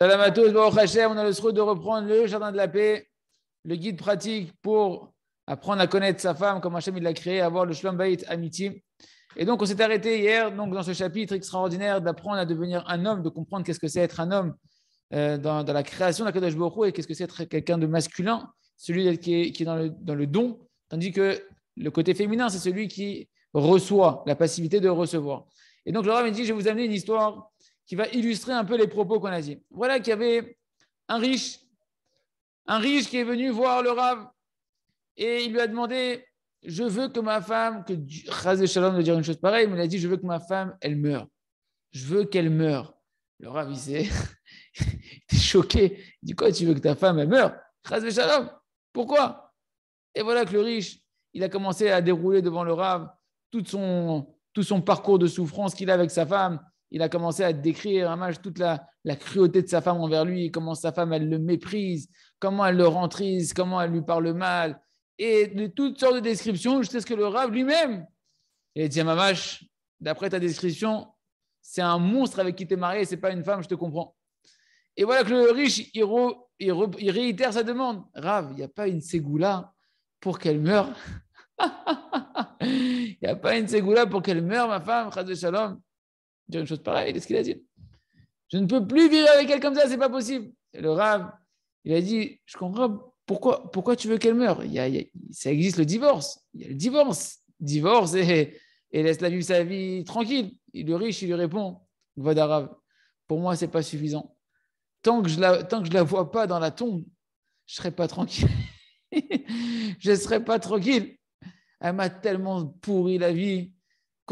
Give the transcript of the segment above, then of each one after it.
Shalom à tous, Baruch on a le souhait de reprendre le jardin de la paix, le guide pratique pour apprendre à connaître sa femme comme Hashem il l'a créé, avoir le Shalom Bait Amitié. Et donc on s'est arrêté hier donc dans ce chapitre extraordinaire d'apprendre à devenir un homme, de comprendre qu'est-ce que c'est être un homme euh, dans, la création de la Kodesh et qu'est-ce que c'est être quelqu'un de masculin, celui qui est, dans, le, don, tandis que le côté féminin c'est celui qui reçoit, la passivité de recevoir. Et donc le m'a dit, je vais vous amener une histoire va illustrer un peu les propos qu'on a dit. Voilà qu'il y avait un riche, un riche qui est venu voir le Rav et il lui a demandé Je veux que ma femme, que Razé Shalom de dire une chose pareille, mais il a dit Je veux que ma femme, elle meure. Je veux qu'elle meure. Le Rav, il s'est choqué. Il dit Quoi, tu veux que ta femme, elle meure Razé Shalom, pourquoi Et voilà que le riche, il a commencé à dérouler devant le Rav tout son, tout son parcours de souffrance qu'il a avec sa femme il a commencé à décrire à toute la, cruauté de sa femme envers lui, comment sa femme, elle le méprise, comment elle le rentrise, comment elle lui parle mal, et de toutes sortes de descriptions, sais ce que le Rave lui-même il dit à ah, d'après ta description, c'est un monstre avec qui tu es marié, c'est pas une femme, je te comprends. Et voilà que le riche, il, réitère sa demande. Rave, il n'y a pas une ségoula pour qu'elle meure. Il n'y a pas une ségoula pour qu'elle meure, ma femme, de Shalom dire une chose pareille, qu'est-ce qu'il a dit Je ne peux plus vivre avec elle comme ça, c'est pas possible. le rabe, il a dit, je comprends pourquoi, pourquoi tu veux qu'elle meure il y a, Ça existe le divorce. Il y a le divorce. Divorce et, laisse-la vivre sa vie tranquille. Il le riche, il lui répond, rabe. pour moi, c'est pas suffisant. Tant que je la, tant que je la vois pas dans la tombe, je serai pas tranquille. je serai pas tranquille. Elle m'a tellement pourri la vie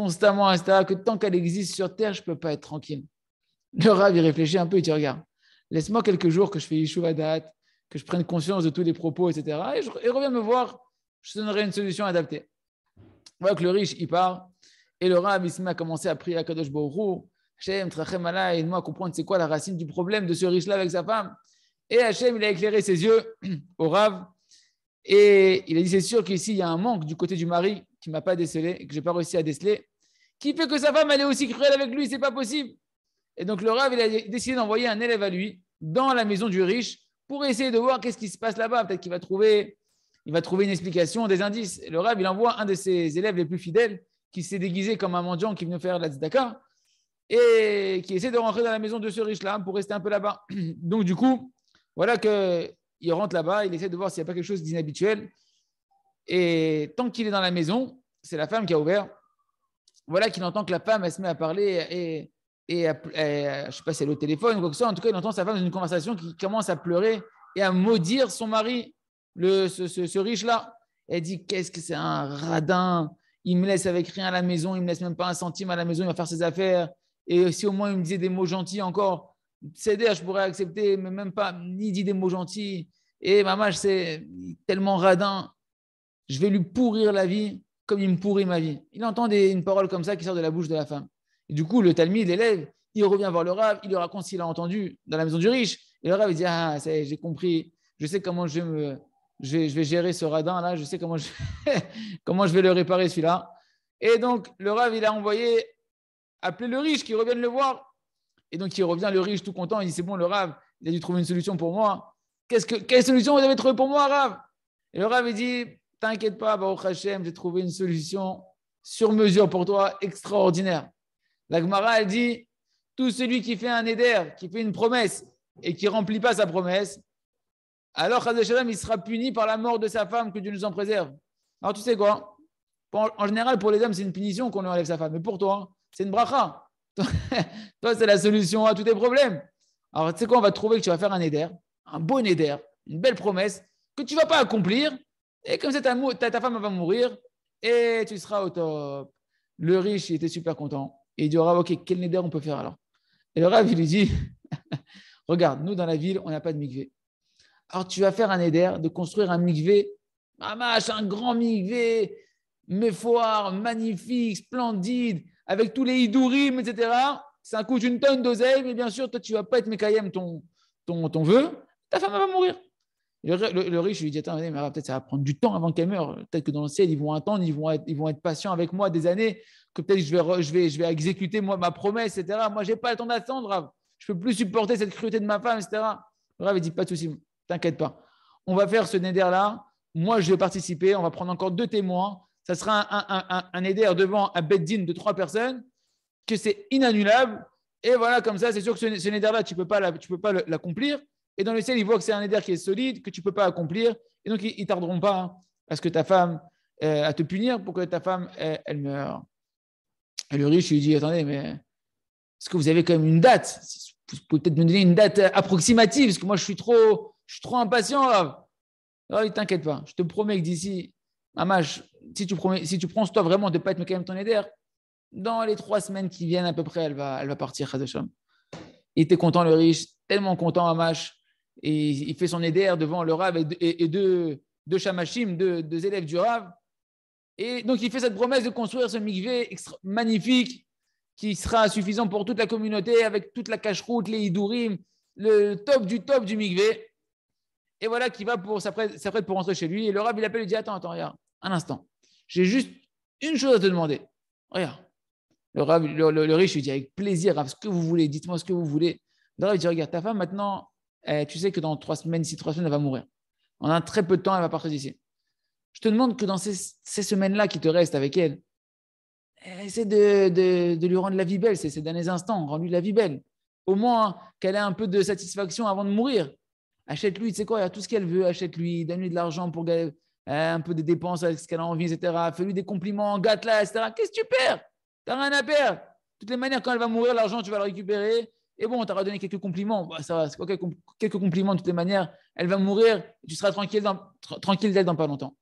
constamment, etc., que tant qu'elle existe sur Terre, je ne peux pas être tranquille. Le Rav, il réfléchit un peu, il dit, regarde, laisse-moi quelques jours que je fais à date, que je prenne conscience de tous les propos, etc., et, je, reviens me voir, je donnerai une solution adaptée. Voilà que le riche, il part, et le Rav, il se met à prier à Kadosh Borou, Hachem, Trachem Allah, moi à comprendre c'est quoi la racine du problème de ce riche-là avec sa femme. Et Hachem, il a éclairé ses yeux au Rav, et il a dit, c'est sûr qu'ici, il y a un manque du côté du mari qui ne m'a pas décelé, que je pas réussi à déceler. Qui fait que sa femme, elle aussi cruelle avec lui C'est pas possible. Et donc le Rav, il a décidé d'envoyer un élève à lui dans la maison du riche pour essayer de voir qu'est-ce qui se passe là-bas. Peut-être qu'il va trouver, il va trouver une explication, des indices. le Rav, il envoie un de ses élèves les plus fidèles qui s'est déguisé comme un mendiant qui venait faire la Zidaka et qui essaie de rentrer dans la maison de ce riche-là pour rester un peu là-bas. Donc du coup, voilà qu'il rentre là-bas, il essaie de voir s'il n'y a pas quelque chose d'inhabituel. Et tant qu'il est dans la maison, c'est la femme qui a ouvert voilà qu'il entend que la femme, elle se met à parler et, et euh, je sais pas si elle est au téléphone ou quoi que ce soit. En tout cas, il entend sa femme dans une conversation qui commence à pleurer et à maudire son mari, le, ce, riche-là. Elle dit Qu'est-ce que c'est un radin Il me laisse avec rien à la maison, il me laisse même pas un centime à la maison, il va faire ses affaires. Et si au moins il me disait des mots gentils encore, cest à je pourrais accepter, mais même pas, ni dit des mots gentils. Et maman, c'est tellement radin, je vais lui pourrir la vie comme il me pourrit ma vie. Il entend une parole comme ça qui sort de la bouche de la femme. Et du coup, le Talmud, l'élève, il revient voir le Rav, il lui raconte ce qu'il a entendu dans la maison du riche. Et le Rav, il dit Ah, ah ça j'ai compris, je sais comment je vais, me, je, gérer ce radin là, je sais comment je, vais le réparer celui-là. Et donc, le Rav, il a envoyé appeler le riche qui revienne le voir. Et donc, il revient le riche tout content, il dit C'est bon, le Rav, il a dû trouver une solution pour moi. quelle solution vous avez trouvé pour moi, Rav Et le Rav, il dit T'inquiète pas, Baruch Hashem, j'ai trouvé une solution sur mesure pour toi, extraordinaire. La Gemara, elle dit Tout celui qui fait un éder, qui fait une promesse et qui remplit pas sa promesse, alors il sera puni par la mort de sa femme, que Dieu nous en préserve. Alors tu sais quoi En général, pour les hommes, c'est une punition qu'on lui enlève sa femme. Mais pour toi, c'est une bracha. toi, c'est la solution à tous tes problèmes. Alors tu sais quoi On va trouver que tu vas faire un éder, un bon éder, une belle promesse que tu vas pas accomplir, et comme ça, ta, femme va mourir et tu seras au top. Le riche, il était super content. Et il dit OK, quel neder on peut faire alors Et le rêve, il lui dit, regarde, nous, dans la ville, on n'a pas de mikvé. Alors, tu vas faire un neder de construire un mikvé, un grand Mais méfoire, magnifique, splendide, avec tous les idourim, etc. Ça coûte une tonne d'oseille, mais bien sûr, toi, tu ne vas pas être Mekayem ton, ton, ton vœu. Ta femme va mourir. Le, riche lui dit Attends, mais peut-être ça va prendre du temps avant qu'elle meure. Peut-être que dans le ciel, ils vont attendre, ils vont être, ils vont être patients avec moi des années, que peut-être je vais, je, vais, exécuter moi, ma promesse, etc. Moi, je n'ai pas le temps d'attendre, Je ne peux plus supporter cette cruauté de ma femme, etc. Le Rav, dit Pas de souci, t'inquiète pas. On va faire ce neder-là. Moi, je vais participer. On va prendre encore deux témoins. Ça sera un, un, un, un neder devant un beddin de trois personnes, que c'est inannulable. Et voilà, comme ça, c'est sûr que ce, neder-là, tu ne peux pas l'accomplir et dans le ciel, ils voient que c'est un éder qui est solide, que tu ne peux pas accomplir, et donc ils ne tarderont pas à hein, ce que ta femme, euh, à te punir pour que ta femme, elle, meure. le riche lui dit, attendez, mais est-ce que vous avez quand même une date Vous pouvez peut-être me donner une date approximative, parce que moi, je suis trop, je suis trop impatient. Non, oh, il il t'inquiète pas, je te promets que d'ici, Mamash, si tu, promets, si tu prends toi vraiment de ne pas être quand même ton éder, dans les trois semaines qui viennent à peu près, elle va, elle partir, Il était content, le riche, tellement content, Mamash et il fait son EDR devant le Rav et, deux, Shamashim, deux, élèves du Rav. Et donc, il fait cette promesse de construire ce mikvé magnifique qui sera suffisant pour toute la communauté avec toute la cacheroute, les Hidurim, le top du top du mikvé. Et voilà qui va pour s'apprête pour rentrer chez lui. Et le Rav, il appelle et dit Attends, attends, regarde, un instant. J'ai juste une chose à te demander. Regarde. Le, Rav, le, riche lui dit Avec plaisir, Rav, ce que vous voulez, dites-moi ce que vous voulez. Le Rav dit Regarde, ta femme, maintenant, eh, tu sais que dans trois semaines, six trois semaines, elle va mourir. On a très peu de temps, elle va partir d'ici. Je te demande que dans ces, semaines-là qui te restent avec elle, eh, essaie de, de, lui rendre la vie belle, ces derniers instants, rends-lui la vie belle. Au moins hein, qu'elle ait un peu de satisfaction avant de mourir. Achète-lui, tu sais quoi, il y a tout ce qu'elle veut, achète-lui, donne-lui de l'argent pour gagner eh, un peu des dépenses avec ce qu'elle a envie, etc. Fais-lui des compliments, gâte-la, etc. Qu'est-ce que tu perds T'as rien à perdre. De toutes les manières, quand elle va mourir, l'argent, tu vas le récupérer. Et bon, on t'aura donné quelques compliments. Bah, ça va, quelques compliments de toutes les manières. Elle va mourir. Tu seras tranquille, tranquille d'elle dans pas longtemps.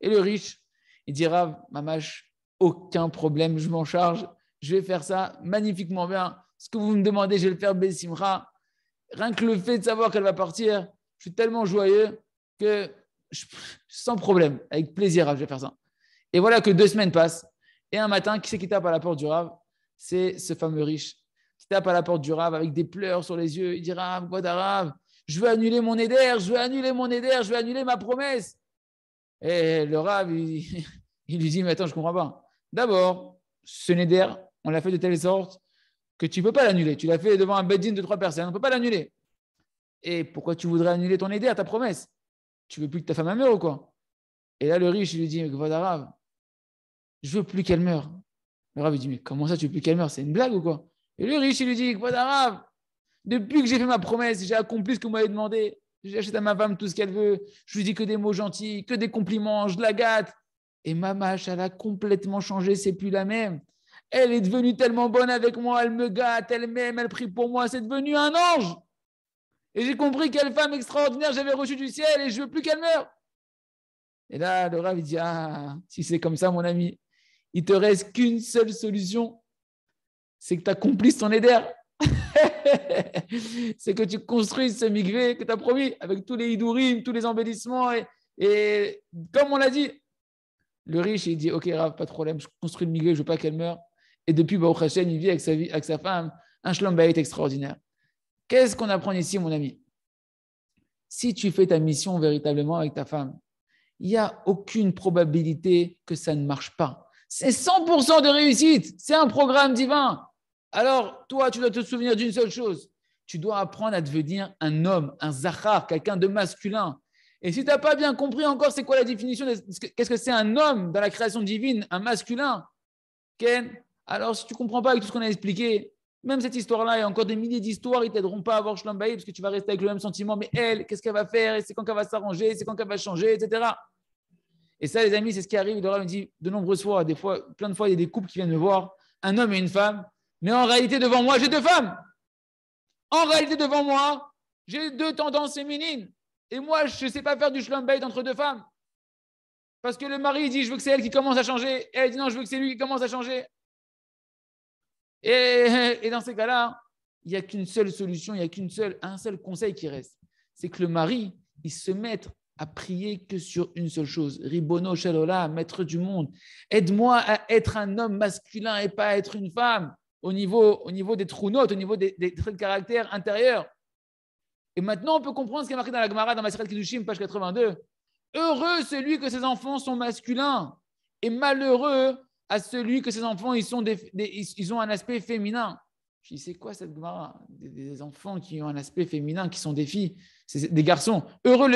Et le riche, il dira mâche, aucun problème, je m'en charge. Je vais faire ça magnifiquement bien. Ce que vous me demandez, je vais le faire, Bessimra. Rien que le fait de savoir qu'elle va partir, je suis tellement joyeux que sans problème, avec plaisir, je vais faire ça. Et voilà que deux semaines passent. Et un matin, qui c'est qui tape à la porte du Rav C'est ce fameux riche tape à la porte du rave avec des pleurs sur les yeux. Il dit Rav, quoi Je veux annuler mon éder, je veux annuler mon éder, je veux annuler ma promesse. Et le rave il, lui dit Mais attends, je ne comprends pas. D'abord, ce néder, on l'a fait de telle sorte que tu ne peux pas l'annuler. Tu l'as fait devant un bedding de trois personnes, on ne peut pas l'annuler. Et pourquoi tu voudrais annuler ton éder, ta promesse Tu veux plus que ta femme meure ou quoi Et là, le riche, il lui dit Mais je je veux plus qu'elle meure. Le rave dit Mais comment ça, tu veux plus qu'elle meure C'est une blague ou quoi et le riche, il lui dit, quoi Depuis que j'ai fait ma promesse, j'ai accompli ce que vous m'avez demandé. J'achète à ma femme tout ce qu'elle veut. Je lui dis que des mots gentils, que des compliments, je la gâte. Et ma mâche, elle a complètement changé, c'est plus la même. Elle est devenue tellement bonne avec moi, elle me gâte, elle m'aime, elle prie pour moi, c'est devenu un ange. Et j'ai compris quelle femme extraordinaire j'avais reçue du ciel et je veux plus qu'elle meure. Et là, le rave, dit, ah, si c'est comme ça, mon ami, il te reste qu'une seule solution, c'est que tu accomplisses ton éder. c'est que tu construis ce migvé que tu as promis avec tous les idourim, tous les embellissements. Et, comme on l'a dit, le riche, il dit Ok, pas de problème, je construis le migvé, je veux pas qu'elle meure. Et depuis, Baruch il vit avec sa, femme un shalom extraordinaire. Qu'est-ce qu'on apprend ici, mon ami Si tu fais ta mission véritablement avec ta femme, il n'y a aucune probabilité que ça ne marche pas. C'est 100% de réussite. C'est un programme divin. Alors, toi, tu dois te souvenir d'une seule chose. Tu dois apprendre à devenir un homme, un zahar, quelqu'un de masculin. Et si tu n'as pas bien compris encore c'est quoi la définition, qu'est-ce que c'est un homme dans la création divine, un masculin, Ken, alors si tu ne comprends pas avec tout ce qu'on a expliqué, même cette histoire-là il a encore des milliers d'histoires, ils t'aideront pas à avoir Shlambaï parce que tu vas rester avec le même sentiment. Mais elle, qu'est-ce qu'elle va faire Et c'est quand qu'elle va s'arranger C'est quand qu'elle va changer Etc. Et ça, les amis, c'est ce qui arrive. Dora me dit de nombreuses fois, des fois, plein de fois, il y a des couples qui viennent me voir, un homme et une femme, mais en réalité, devant moi, j'ai deux femmes. En réalité, devant moi, j'ai deux tendances féminines. Et moi, je ne sais pas faire du schlumbait entre deux femmes. Parce que le mari dit, je veux que c'est elle qui commence à changer. Et elle dit, non, je veux que c'est lui qui commence à changer. Et, dans ces cas-là, il n'y a qu'une seule solution, il n'y a qu'un un seul conseil qui reste. C'est que le mari, il se mette à prier que sur une seule chose. Ribono Shalola, maître du monde, aide-moi à être un homme masculin et pas à être une femme au niveau, au niveau des trous notes, au niveau des, traits de caractère intérieurs. Et maintenant, on peut comprendre ce qui est marqué dans la Gemara, dans Maseret Kidushim, page 82. Heureux celui que ses enfants sont masculins, et malheureux à celui que ses enfants ils sont des, ils ont un aspect féminin. Je dis, c'est quoi cette Gemara des, enfants qui ont un aspect féminin, qui sont des filles, c'est des garçons. Heureux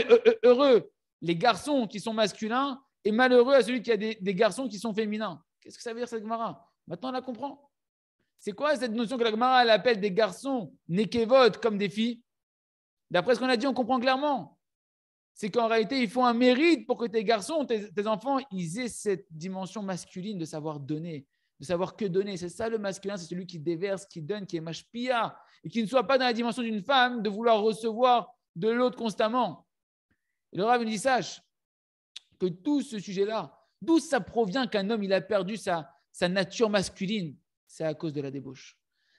heureux les garçons qui sont masculins, et malheureux à celui qui a des, garçons qui sont féminins. Qu'est-ce que ça veut dire cette Gemara Maintenant, on la comprend. C'est quoi cette notion que la Gemara appelle des garçons nekevot comme des filles D'après ce qu'on a dit, on comprend clairement. C'est qu'en réalité, il faut un mérite pour que tes garçons, tes, enfants, ils aient cette dimension masculine de savoir donner, de savoir que donner. C'est ça le masculin, c'est celui qui déverse, qui donne, qui est machpia, et qui ne soit pas dans la dimension d'une femme de vouloir recevoir de l'autre constamment. le Rav dit sache que tout ce sujet-là, d'où ça provient qu'un homme il a perdu sa nature masculine c'est à cause de la débauche.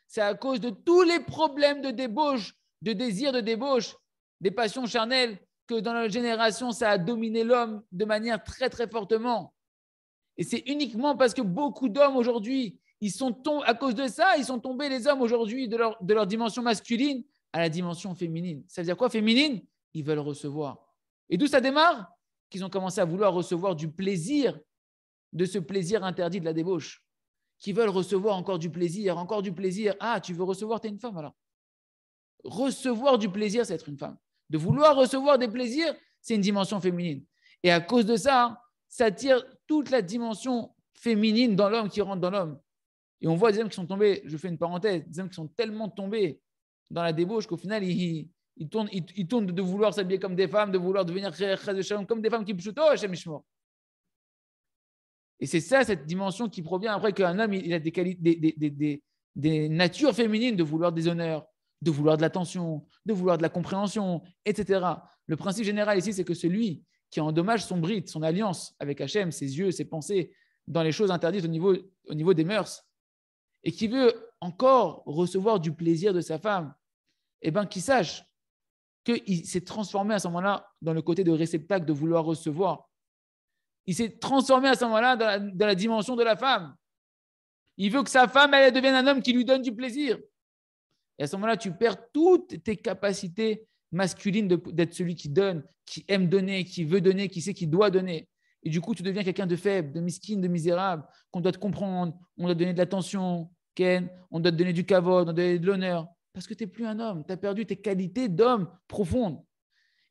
C'est à cause de tous les problèmes de débauche, de désir de débauche, des passions charnelles, que dans notre génération, ça a dominé l'homme de manière très, très fortement. Et c'est uniquement parce que beaucoup d'hommes aujourd'hui, ils sont à cause de ça, ils sont tombés, les hommes aujourd'hui, de leur, de leur dimension masculine à la dimension féminine. Ça veut dire quoi, féminine Ils veulent recevoir. Et d'où ça démarre Qu'ils ont commencé à vouloir recevoir du plaisir, de ce plaisir interdit de la débauche qui veulent recevoir encore du plaisir, encore du plaisir. Ah, tu veux recevoir, tu es une femme alors. Recevoir du plaisir, c'est être une femme. De vouloir recevoir des plaisirs, c'est une dimension féminine. Et à cause de ça, ça tire toute la dimension féminine dans l'homme qui rentre dans l'homme. Et on voit des hommes qui sont tombés, je fais une parenthèse, des hommes qui sont tellement tombés dans la débauche qu'au final, ils, ils, tournent, de vouloir s'habiller comme des femmes, de vouloir devenir comme des femmes qui Oh, Hashem et c'est ça, cette dimension qui provient après qu'un homme, il a des, qualités, des, natures féminines de vouloir des honneurs, de vouloir de l'attention, de vouloir de la compréhension, etc. Le principe général ici, c'est que celui qui endommage son bride, son alliance avec Hachem, ses yeux, ses pensées, dans les choses interdites au niveau, au niveau des mœurs, et qui veut encore recevoir du plaisir de sa femme, eh bien, qu'il sache qu'il s'est transformé à ce moment-là dans le côté de réceptacle, de vouloir recevoir, il s'est transformé à ce moment-là dans, la, dimension de la femme. Il veut que sa femme, elle, devienne un homme qui lui donne du plaisir. Et à ce moment-là, tu perds toutes tes capacités masculines d'être celui qui donne, qui aime donner, qui veut donner, qui sait qui doit donner. Et du coup, tu deviens quelqu'un de faible, de miskin, de misérable, qu'on doit te comprendre, on doit te donner de l'attention, Ken, on doit te donner du cavode, on doit te donner de l'honneur. Parce que tu n'es plus un homme, tu as perdu tes qualités d'homme profondes.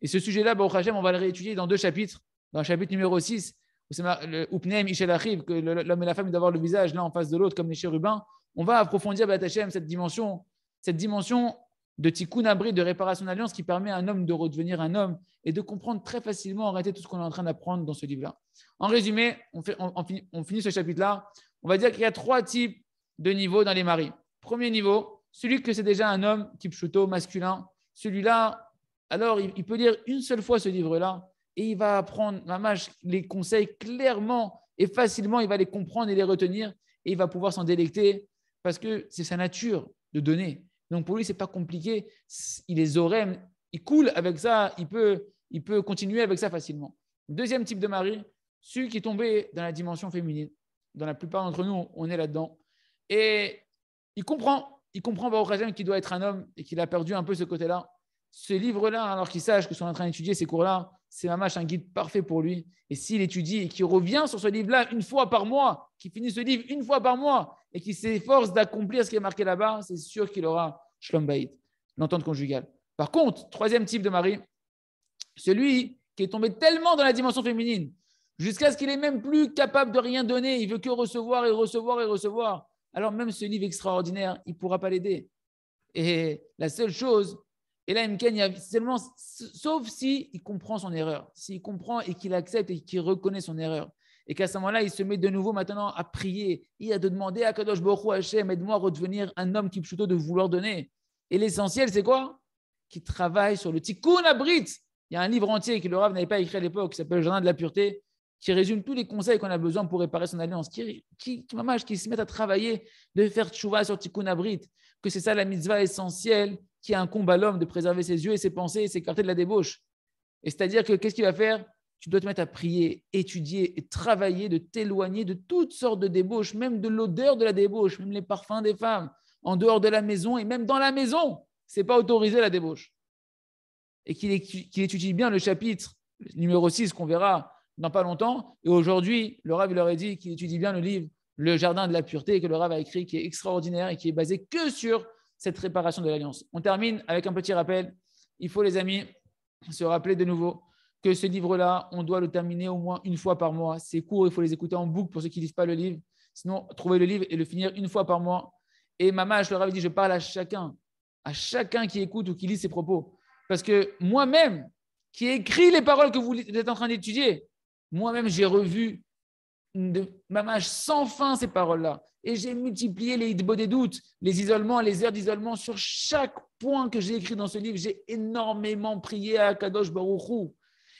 Et ce sujet-là, bah, on va le réétudier dans deux chapitres, dans le chapitre numéro 6 le que l'homme et la femme d'avoir le visage l'un en face de l'autre comme les chérubins, on va approfondir à cette dimension, cette dimension de tikkun abri, de réparation d'alliance qui permet à un homme de redevenir un homme et de comprendre très facilement arrêter tout ce qu'on est en train d'apprendre dans ce livre-là. En résumé, on, finit, ce chapitre-là. On va dire qu'il y a trois types de niveaux dans les maris. Premier niveau, celui que c'est déjà un homme, type chuto, masculin. Celui-là, alors il peut lire une seule fois ce livre-là et il va apprendre les conseils clairement et facilement, il va les comprendre et les retenir et il va pouvoir s'en délecter parce que c'est sa nature de donner. Donc pour lui, c'est pas compliqué, il les aurait, il coule avec ça, il peut, il peut continuer avec ça facilement. Deuxième type de mari, celui qui est tombé dans la dimension féminine. Dans la plupart d'entre nous, on est là-dedans. Et il comprend, il comprend Baruch qu'il doit être un homme et qu'il a perdu un peu ce côté-là. Ce livre-là, alors qu'il sache que sont en train d'étudier ces cours-là, c'est un guide parfait pour lui. Et s'il étudie et qu'il revient sur ce livre-là une fois par mois, qu'il finit ce livre une fois par mois et qu'il s'efforce d'accomplir ce qui est marqué là-bas, c'est sûr qu'il aura shalom Bayit, l'entente conjugale. Par contre, troisième type de mari, celui qui est tombé tellement dans la dimension féminine, jusqu'à ce qu'il est même plus capable de rien donner, il veut que recevoir et recevoir et recevoir. Alors même ce livre extraordinaire, il pourra pas l'aider. Et la seule chose et là, Mken, il y a seulement, sauf si il comprend son erreur, s'il comprend et qu'il accepte et qu'il reconnaît son erreur. Et qu'à ce moment-là, il se met de nouveau maintenant à prier et à de demander à Kadosh Baruch Hashem, aide-moi à redevenir un homme qui plutôt de vouloir donner. Et l'essentiel, c'est quoi Qu'il travaille sur le tikkun abrit. Il y a un livre entier que le Rav n'avait pas écrit à l'époque, qui s'appelle Le Jardin de la Pureté, qui résume tous les conseils qu'on a besoin pour réparer son alliance, qui, qui, qui se met à travailler, de faire tchouva sur tikkun abrit, que c'est ça la mitzvah essentielle qui incombe à l'homme de préserver ses yeux et ses pensées et s'écarter de la débauche. Et c'est-à-dire que qu'est-ce qu'il va faire Tu dois te mettre à prier, étudier et travailler de t'éloigner de toutes sortes de débauches, même de l'odeur de la débauche, même les parfums des femmes, en dehors de la maison et même dans la maison. C'est pas autorisé la débauche. Et qu'il étudie bien le chapitre numéro 6 qu'on verra dans pas longtemps. Et aujourd'hui, le Rav il leur dit qu'il étudie bien le livre Le Jardin de la Pureté que le Rav a écrit, qui est extraordinaire et qui est basé que sur cette réparation de l'alliance. On termine avec un petit rappel. Il faut, les amis, se rappeler de nouveau que ce livre-là, on doit le terminer au moins une fois par mois. C'est court, il faut les écouter en boucle pour ceux qui ne lisent pas le livre. Sinon, trouver le livre et le finir une fois par mois. Et maman, je leur avais dit, je parle à chacun, à chacun qui écoute ou qui lit ses propos. Parce que moi-même, qui ai écrit les paroles que vous êtes en train d'étudier, moi-même, j'ai revu de mâche sans fin ces paroles-là. Et j'ai multiplié les hitbots des doutes, les isolements, les heures d'isolement sur chaque point que j'ai écrit dans ce livre. J'ai énormément prié à Kadosh Baruchou.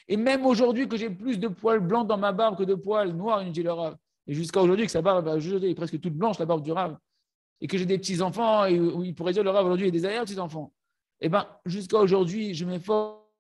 Et même aujourd'hui que j'ai plus de poils blancs dans ma barbe que de poils noirs, une le Et jusqu'à aujourd'hui que sa barbe est presque toute blanche, la barbe du rave Et que j'ai des petits enfants, et où il pourrait dire le aujourd'hui a des arrières petits enfants. Eh ben jusqu'à aujourd'hui, je m'efforce